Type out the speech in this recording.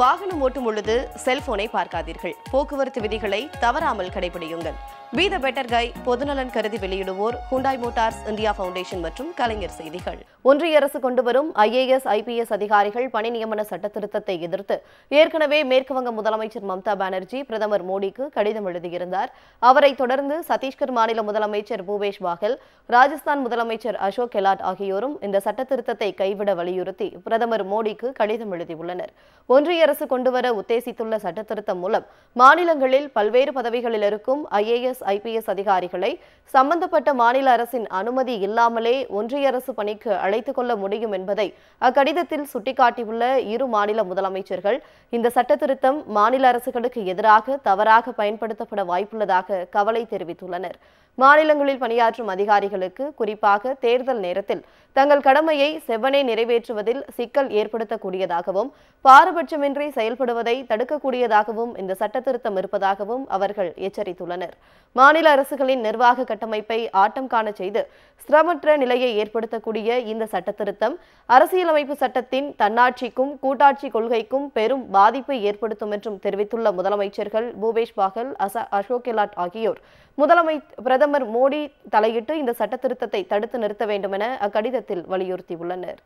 வாகனம் ஓட்டும் பொழுது செல்போனை பார்க்காதீர்கள் போக்குவரத்து விதிகளை தவறாமல் கடைபிடியுங்கள் பி த பெட்டர் கை பொதுநலன் கருதி வெளியிடுவோர் ஹுண்டாய் மோட்டார்ஸ் இந்தியா பவுண்டேஷன் மற்றும் கலைஞர் செய்திகள் ஒன்றிய அரசு கொண்டுவரும் ஐஏஎஸ் ஐபிஎஸ் அதிகாரிகள் பணி நியமன சட்ட திருத்தத்தை எதிர்த்து ஏற்கனவே மேற்குவங்க முதலமைச்சர் மம்தா பானர்ஜி பிரதமர் மோடிக்கு கடிதம் எழுதியிருந்தார் அவரை தொடர்ந்து சத்தீஸ்கர் மாநில முதலமைச்சர் பூபேஷ் பாகல் ராஜஸ்தான் முதலமைச்சர் அசோக் கெலாட் ஆகியோரும் இந்த சட்ட திருத்தத்தை கைவிட வலியுறுத்தி பிரதமர் மோடிக்கு கடிதம் எழுதியுள்ளனர் ஒன்றிய மத்திய அரசு கொண்டுவர உத்தேசித்துள்ள சட்டத்திருத்தம் மூலம் மாநிலங்களில் பல்வேறு பதவிகளில் இருக்கும் ஐஏஎஸ் ஐபிஎஸ் அதிகாரிகளை சம்பந்தப்பட்ட மாநில அரசின் அனுமதி இல்லாமலே ஒன்றிய அரசு பணிக்கு அழைத்துக் கொள்ள முடியும் என்பதை அக்கடிதத்தில் சுட்டிக்காட்டியுள்ள இரு மாநில முதலமைச்சர்கள் இந்த சட்டத்திருத்தம் மாநில அரசுகளுக்கு எதிராக தவறாக பயன்படுத்தப்பட வாய்ப்புள்ளதாக கவலை தெரிவித்துள்ளனா் மாநிலங்களில் பணியாற்றும் அதிகாரிகளுக்கு குறிப்பாக தேர்தல் நேரத்தில் தங்கள் கடமையை செவ்வனே நிறைவேற்றுவதில் சிக்கல் ஏற்படுத்தக்கூடியதாகவும் பாரபட்சமின்றி செயல்படுவதை தடுக்கக்கூடியதாகவும் இந்த சட்ட திருத்தம் இருப்பதாகவும் அவர்கள் எச்சரித்துள்ளனர் மாநில அரசுகளின் நிர்வாக கட்டமைப்பை ஆட்டம் காண செய்து சிரமற்ற நிலையை ஏற்படுத்தக்கூடிய இந்த சட்ட திருத்தம் அரசியலமைப்பு சட்டத்தின் தன்னாட்சிக்கும் கூட்டாட்சி கொள்கைக்கும் பெரும் பாதிப்பை ஏற்படுத்தும் என்றும் தெரிவித்துள்ள முதலமைச்சர்கள் பூபேஷ் பாகல் அசோக் கெலாட் ஆகியோர் முதலமை பிரதமர் பிரதமர் மோடி தலையிட்டு இந்த சட்ட திருத்தத்தை தடுத்து நிறுத்த வேண்டும் என அக்கடிதத்தில் வலியுறுத்தியுள்ளனர்